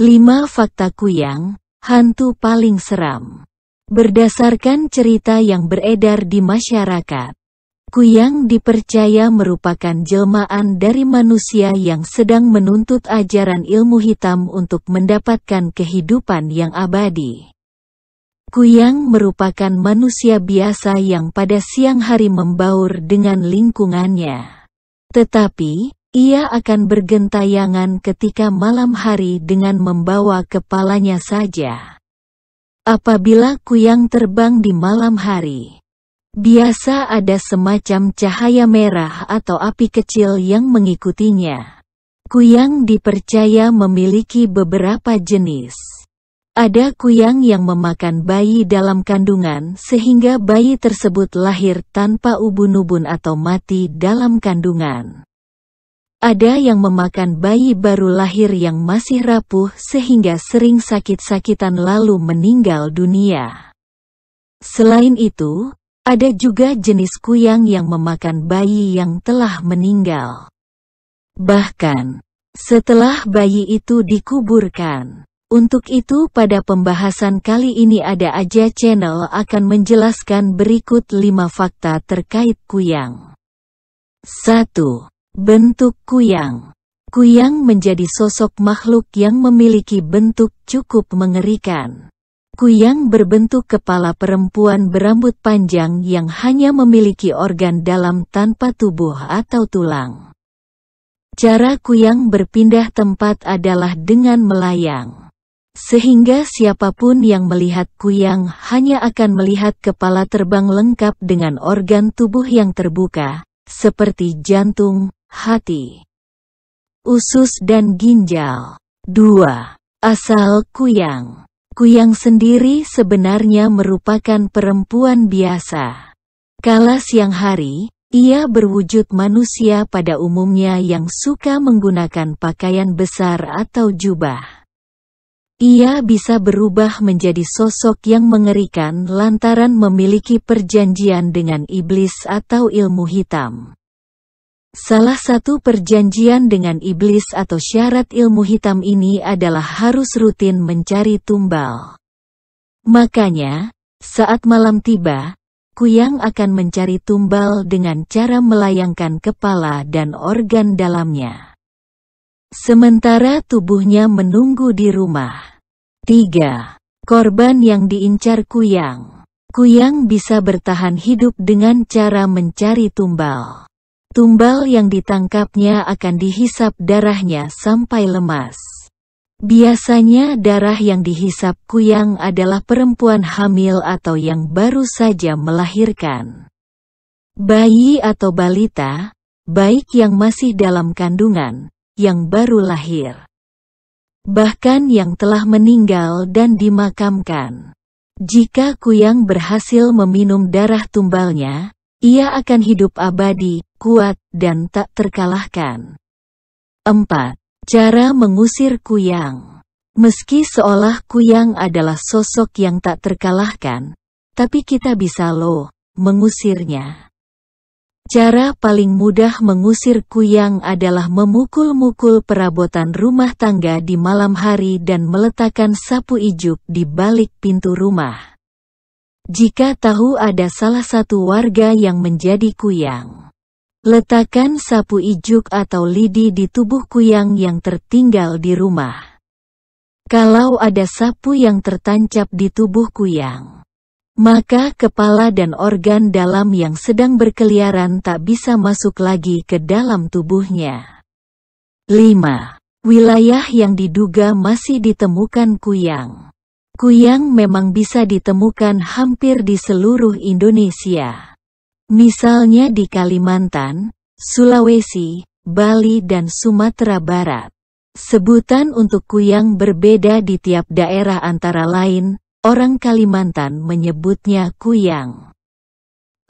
5 Fakta Kuyang, Hantu Paling Seram Berdasarkan cerita yang beredar di masyarakat, Kuyang dipercaya merupakan jelmaan dari manusia yang sedang menuntut ajaran ilmu hitam untuk mendapatkan kehidupan yang abadi. Kuyang merupakan manusia biasa yang pada siang hari membaur dengan lingkungannya. Tetapi, ia akan bergentayangan ketika malam hari dengan membawa kepalanya saja. Apabila kuyang terbang di malam hari, biasa ada semacam cahaya merah atau api kecil yang mengikutinya. Kuyang dipercaya memiliki beberapa jenis. Ada kuyang yang memakan bayi dalam kandungan sehingga bayi tersebut lahir tanpa ubun-ubun atau mati dalam kandungan. Ada yang memakan bayi baru lahir yang masih rapuh sehingga sering sakit-sakitan lalu meninggal dunia. Selain itu, ada juga jenis kuyang yang memakan bayi yang telah meninggal. Bahkan, setelah bayi itu dikuburkan. Untuk itu pada pembahasan kali ini ada aja channel akan menjelaskan berikut 5 fakta terkait kuyang. 1. Bentuk kuyang Kuyang menjadi sosok makhluk yang memiliki bentuk cukup mengerikan. Kuyang berbentuk kepala perempuan berambut panjang yang hanya memiliki organ dalam tanpa tubuh atau tulang. Cara kuyang berpindah tempat adalah dengan melayang. Sehingga siapapun yang melihat kuyang hanya akan melihat kepala terbang lengkap dengan organ tubuh yang terbuka, seperti jantung, hati, usus dan ginjal. 2. Asal kuyang Kuyang sendiri sebenarnya merupakan perempuan biasa. Kala siang hari, ia berwujud manusia pada umumnya yang suka menggunakan pakaian besar atau jubah. Ia bisa berubah menjadi sosok yang mengerikan lantaran memiliki perjanjian dengan iblis atau ilmu hitam. Salah satu perjanjian dengan iblis atau syarat ilmu hitam ini adalah harus rutin mencari tumbal. Makanya, saat malam tiba, Kuyang akan mencari tumbal dengan cara melayangkan kepala dan organ dalamnya. Sementara tubuhnya menunggu di rumah. 3. Korban yang diincar Kuyang Kuyang bisa bertahan hidup dengan cara mencari tumbal. Tumbal yang ditangkapnya akan dihisap darahnya sampai lemas. Biasanya darah yang dihisap kuyang adalah perempuan hamil atau yang baru saja melahirkan. Bayi atau balita, baik yang masih dalam kandungan, yang baru lahir. Bahkan yang telah meninggal dan dimakamkan. Jika kuyang berhasil meminum darah tumbalnya, ia akan hidup abadi kuat, dan tak terkalahkan. 4. Cara mengusir kuyang Meski seolah kuyang adalah sosok yang tak terkalahkan, tapi kita bisa loh, mengusirnya. Cara paling mudah mengusir kuyang adalah memukul-mukul perabotan rumah tangga di malam hari dan meletakkan sapu ijuk di balik pintu rumah. Jika tahu ada salah satu warga yang menjadi kuyang, Letakkan sapu ijuk atau lidi di tubuh kuyang yang tertinggal di rumah. Kalau ada sapu yang tertancap di tubuh kuyang, maka kepala dan organ dalam yang sedang berkeliaran tak bisa masuk lagi ke dalam tubuhnya. 5. Wilayah yang diduga masih ditemukan kuyang. Kuyang memang bisa ditemukan hampir di seluruh Indonesia. Misalnya di Kalimantan, Sulawesi, Bali dan Sumatera Barat. Sebutan untuk kuyang berbeda di tiap daerah antara lain, orang Kalimantan menyebutnya kuyang.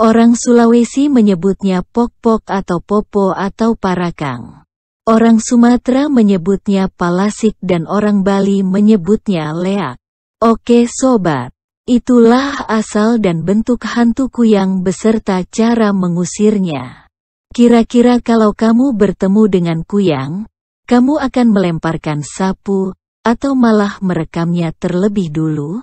Orang Sulawesi menyebutnya pok-pok atau popo atau parakang. Orang Sumatera menyebutnya palasik dan orang Bali menyebutnya leak. Oke sobat, Itulah asal dan bentuk hantu kuyang beserta cara mengusirnya. Kira-kira kalau kamu bertemu dengan kuyang, kamu akan melemparkan sapu, atau malah merekamnya terlebih dulu?